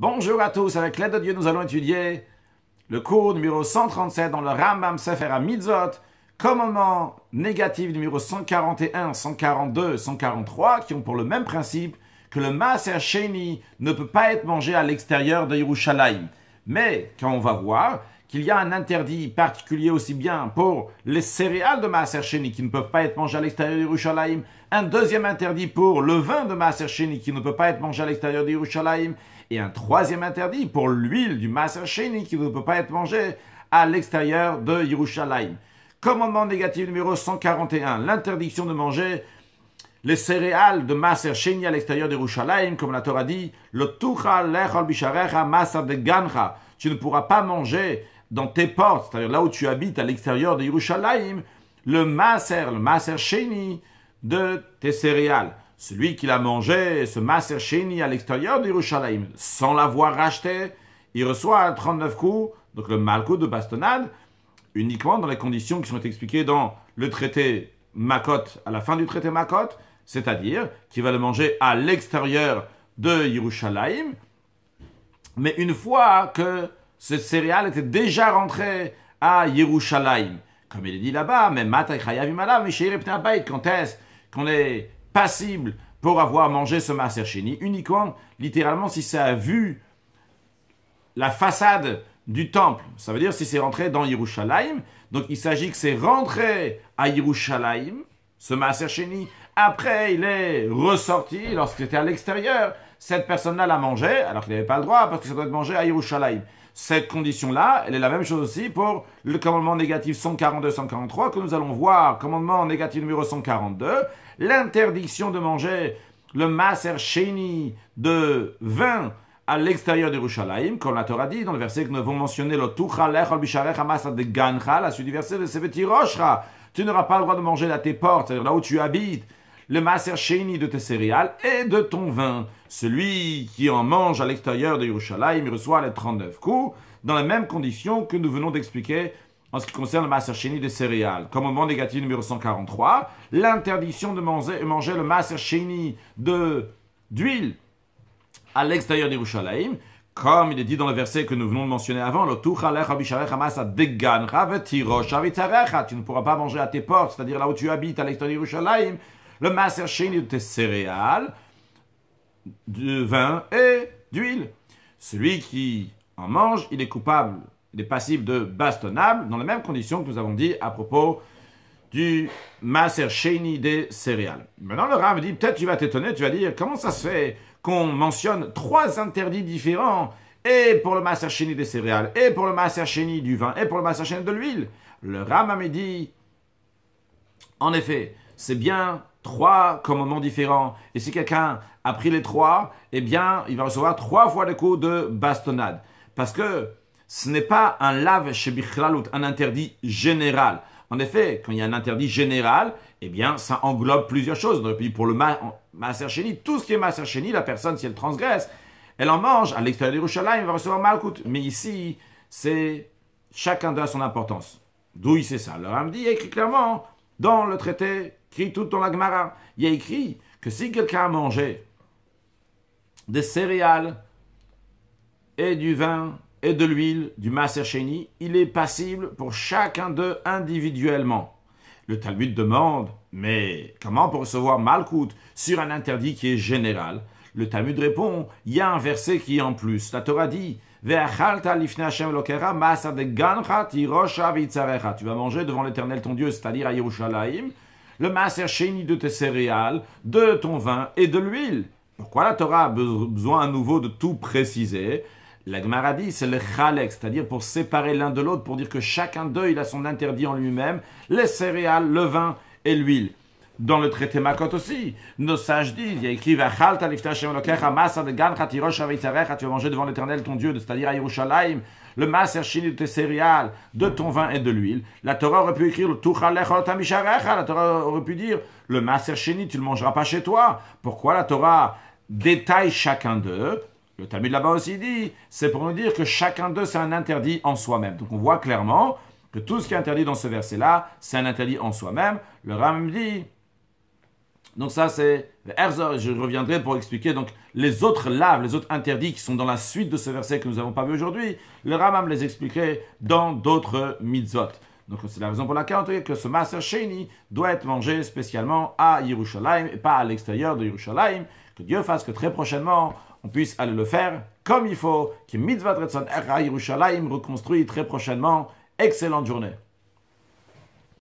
Bonjour à tous, avec l'aide de Dieu, nous allons étudier le cours numéro 137 dans le Ramam Sefer HaMitzot, commandement négatif numéro 141, 142, 143, qui ont pour le même principe que le Maser Sheni ne peut pas être mangé à l'extérieur de Yerushalayim. Mais, quand on va voir, qu'il y a un interdit particulier aussi bien pour les céréales de Maaser qui ne peuvent pas être mangées à l'extérieur d'Yerushalayim, un deuxième interdit pour le vin de Maaser Sheni qui ne peut pas être mangé à l'extérieur d'Yerushalayim, et un troisième interdit pour l'huile du Maaser Sheni qui ne peut pas être mangée à l'extérieur de Yerushalayim. Commandement négatif numéro 141, l'interdiction de manger les céréales de Maaser Sheni à l'extérieur d'Yerushalayim, comme la Torah dit, le Tucha Lechol Bisharecha de Gancha. Tu ne pourras pas manger dans tes portes, c'est-à-dire là où tu habites, à l'extérieur de Yerushalayim, le maser, le maser sheni de tes céréales. Celui qui l'a mangé, ce maser sheni à l'extérieur de Yerushalayim, sans l'avoir racheté, il reçoit 39 coups, donc le malco de bastonnade, uniquement dans les conditions qui sont expliquées dans le traité Makot, à la fin du traité Makot, c'est-à-dire qu'il va le manger à l'extérieur de Yerushalayim, mais une fois que cette céréale était déjà rentrée à Yerushalayim. Comme il est dit là-bas, mais quand est-ce qu'on est passible pour avoir mangé ce Maserchini Uniquement, littéralement, si ça a vu la façade du temple. Ça veut dire si c'est rentré dans Yerushalayim. Donc il s'agit que c'est rentré à Yerushalayim, ce Maserchini. Après, il est ressorti lorsqu'il était à l'extérieur. Cette personne-là l'a mangé, alors qu'il n'avait pas le droit, parce que ça doit être mangé à Yerushalayim. Cette condition-là, elle est la même chose aussi pour le commandement négatif 142-143 que nous allons voir. Commandement négatif numéro 142, l'interdiction de manger le maser sheni de vin à l'extérieur des ruchalaim, comme la Torah dit dans le verset que nous avons mentionné, le Tuchalech al Bisharech masad de Gancha, la suite du verset de Tu n'auras pas le droit de manger à tes portes, c'est-à-dire là où tu habites, le Maser de tes céréales et de ton vin. Celui qui en mange à l'extérieur de Yerushalayim reçoit les 39 coups, dans les mêmes conditions que nous venons d'expliquer en ce qui concerne le Maser des céréales. Commandement négatif numéro 143, l'interdiction de manger, le Maser de d'huile à l'extérieur d'Yerushalayim, comme il est dit dans le verset que nous venons de mentionner avant, le tu ne pourras pas manger à tes portes, c'est-à-dire là où tu habites, à l'extérieur Yerushalayim, le masser des de céréales, du vin et d'huile. Celui qui en mange, il est coupable, il est passible de bastonnable, dans les mêmes conditions que nous avons dit à propos du Masercheni des céréales. Maintenant, le me dit, peut-être tu vas t'étonner, tu vas dire, comment ça se fait qu'on mentionne trois interdits différents et pour le Masercheni des céréales, et pour le Masercheni du vin, et pour le Masercheni de l'huile Le m'a dit, en effet, c'est bien trois commandements différents. Et si quelqu'un a pris les trois, eh bien, il va recevoir trois fois le coup de bastonnade. Parce que ce n'est pas un lave shebichralut, un interdit général. En effet, quand il y a un interdit général, eh bien, ça englobe plusieurs choses. Pour le maaser ma tout ce qui est maaser la personne, si elle transgresse, elle en mange. À l'extérieur du Rouchala, il va recevoir malkout. Mais ici, c'est chacun à son importance. D'où il sait ça. Alors, elle écrit clairement, dans le traité, écrit tout dans la il y a écrit que si quelqu'un a mangé des céréales et du vin et de l'huile, du masercheni, il est passible pour chacun d'eux individuellement. Le Talmud demande, mais comment pour recevoir Malkout sur un interdit qui est général Le Talmud répond, il y a un verset qui est en plus. La Torah dit, tu vas manger devant l'Éternel ton Dieu, c'est-à-dire à Yerushalayim, le maaser chéni de tes céréales, de ton vin et de l'huile. Pourquoi là, tu auras besoin à nouveau de tout préciser La c'est le chalek, c'est-à-dire pour séparer l'un de l'autre, pour dire que chacun d'eux, il a son interdit en lui-même, les céréales, le vin et l'huile. Dans le traité Makot aussi, nos sages disent, il y a écrit tu vas manger devant l'Éternel ton Dieu, c'est-à-dire à le Maser Shini de tes céréales, de ton vin et de l'huile. La Torah aurait pu écrire le la Torah aurait pu dire le Maser tu ne le mangeras pas chez toi. Pourquoi la Torah détaille chacun d'eux le Talmud là-bas aussi dit, c'est pour nous dire que chacun d'eux, c'est un interdit en soi-même. Donc on voit clairement que tout ce qui est interdit dans ce verset-là, c'est un interdit en soi-même. Le Ram dit, donc ça, c'est et je reviendrai pour expliquer donc les autres laves, les autres interdits qui sont dans la suite de ce verset que nous n'avons pas vu aujourd'hui. Le Ramam les expliquerait dans d'autres mitzvot. Donc c'est la raison pour laquelle on dit que ce Maser Sheni doit être mangé spécialement à Yerushalayim et pas à l'extérieur de Yerushalayim. Que Dieu fasse que très prochainement, on puisse aller le faire comme il faut. Que Mitzvah à Yerushalayim reconstruit très prochainement. Excellente journée.